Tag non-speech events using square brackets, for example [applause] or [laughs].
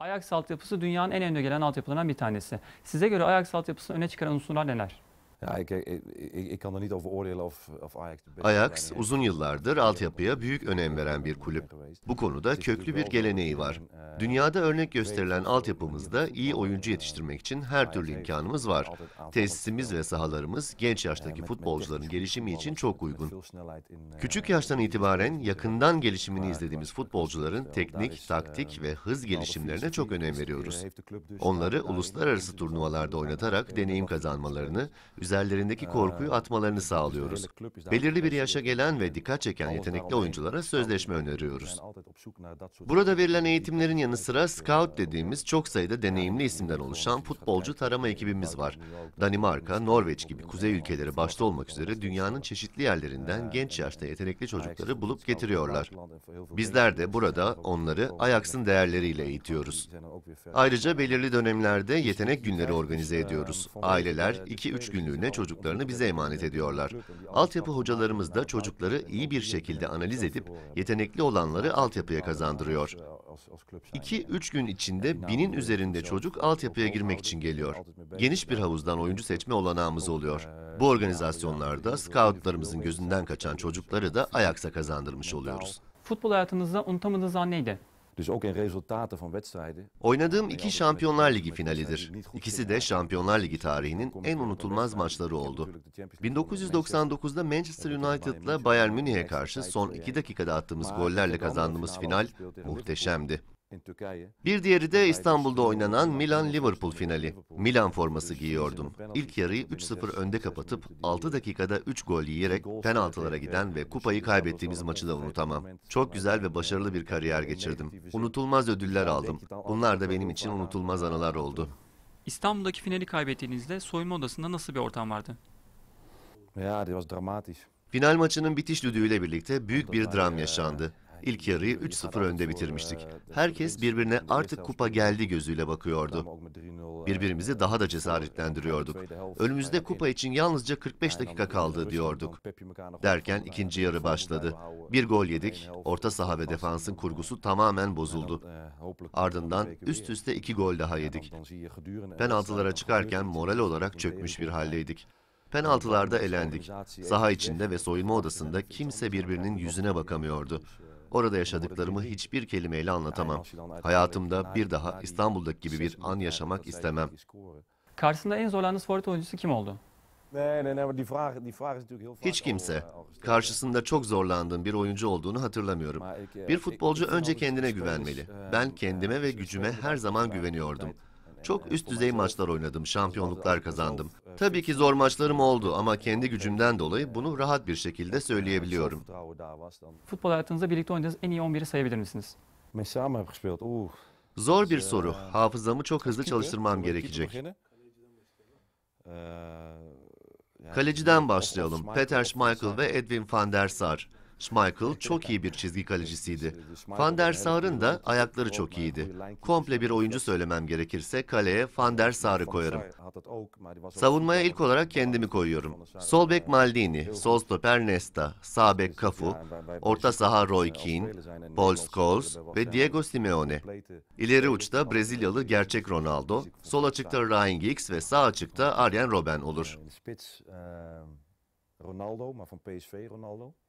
Ajax altyapısı dünyanın en önde gelen altyapılarından bir tanesi. Size göre Ajax altyapısını öne çıkaran unsurlar neler? Er Ajax uzun yıllardır altyapıya büyük önem veren bir kulüp. Bu konuda köklü bir geleneği var. Dünyada örnek gösterilen altyapımızda iyi oyuncu yetiştirmek için her türlü imkanımız var. Tesisimiz ve sahalarımız genç yaştaki futbolcuların gelişimi için çok uygun. Küçük yaştan itibaren yakından gelişimini izlediğimiz futbolcuların teknik, taktik ve hız gelişimlerine çok önem veriyoruz. Onları uluslararası turnuvalarda oynatarak deneyim kazanmalarını, üzerlerindeki korkuyu atmalarını sağlıyoruz. Belirli bir yaşa gelen ve dikkat çeken yetenekli oyunculara sözleşme öneriyoruz. Burada verilen eğitimlerin yanı sıra Scout dediğimiz çok sayıda deneyimli isimden oluşan futbolcu tarama ekibimiz var. Danimarka, Norveç gibi kuzey ülkeleri başta olmak üzere dünyanın çeşitli yerlerinden genç yaşta yetenekli çocukları bulup getiriyorlar. Bizler de burada onları Ajax'ın değerleriyle eğitiyoruz. Ayrıca belirli dönemlerde yetenek günleri organize ediyoruz. Aileler 2-3 günlüğüne çocuklarını bize emanet ediyorlar. Altyapı hocalarımız da çocukları iyi bir şekilde analiz edip yetenekli olanları altyapıya kazandırıyor. 2-3 gün içinde binin üzerinde çocuk altyapıya girmek için geliyor. Geniş bir havuzdan oyuncu seçme olanağımız oluyor. Ee, Bu organizasyonlarda scoutlarımızın gözünden kaçan çocukları da ayaksa kazandırmış oluyoruz. Futbol hayatınızda unutamadığınız an neydi? Oynadığım iki Şampiyonlar Ligi finalidir. İkisi de Şampiyonlar Ligi tarihinin en unutulmaz maçları oldu. 1999'da Manchester United'la Bayern Münih'e karşı son eh, iki dakikada attığımız gollerle kazandığımız final muhteşemdi. Bir diğeri de İstanbul'da oynanan Milan-Liverpool finali. Milan forması giyiyordum. İlk yarıyı 3-0 önde kapatıp 6 dakikada 3 gol yiyerek penaltılara giden ve kupayı kaybettiğimiz maçı da unutamam. Çok güzel ve başarılı bir kariyer geçirdim. Unutulmaz ödüller aldım. Bunlar da benim için unutulmaz anılar oldu. İstanbul'daki finali kaybettiğinizde soyunma odasında nasıl bir ortam vardı? Final maçının bitiş düdüğüyle birlikte büyük bir dram yaşandı. İlk yarıyı 3-0 önde bitirmiştik. Ee, Herkes birbirine artık kupa geldi gözüyle bakıyordu. E, Birbirimizi e, daha da cesaretlendiriyorduk. Önümüzde kupa için yalnızca 45 dakika kaldı diyorduk. Derken ikinci yarı başladı. Bir gol yedik. Orta saha ve defansın kurgusu tamamen bozuldu. E, Ardından üst üste iki gol daha yedik. Penaltılara çıkarken moral olarak çökmüş bir haldeydik. Penaltılarda elendik. Saha içinde ve soyunma odasında kimse birbirinin yüzüne bakamıyordu. Orada yaşadıklarımı hiçbir kelimeyle anlatamam. Hayatımda bir daha İstanbul'daki gibi bir an yaşamak istemem. Karşısında en zorlandığınız forvet oyuncusu kim oldu? Hiç äh, kimse. Karşısında çok zorlandığım bir oyuncu olduğunu hatırlamıyorum. E, bir e, futbolcu e, önce kendine güvenmeli. Ben kendime ve gücüme her zaman güveniyordum. Çok üst düzey maçlar oynadım, şampiyonluklar kazandım. Tabii ki zor maçlarım oldu ama kendi gücümden dolayı bunu rahat bir şekilde söyleyebiliyorum. Futbol hayatınızda birlikte oynadığınız en iyi 11'i sayabilir misiniz? Zor bir soru. Hafızamı çok hızlı çalıştırmam gerekecek. Ee, Kaleciden başlayalım. Peter Schmeichel ve Edwin van der Sar. Schmeichel [laughs] çok iyi bir çizgi kalecisiydi. Van der Sar'ın da ayakları çok iyiydi. Komple bir oyuncu söylemem gerekirse kaleye Van der Sar'ı koyarım. Savunmaya ilk olarak kendimi koyuyorum. Sol bek eh, Maldini, sol stoper Nesta, sağ bek Cafu, orta saha Roy Keane, er Paul Scholes ve Diego Simeone. İleri uçta Brezilyalı gerçek Ronaldo, sol açıkta Ryan Giggs ve sağ açıkta eh, Arjen Robben olur. Eh, Ronaldo, maar van PSV Ronaldo.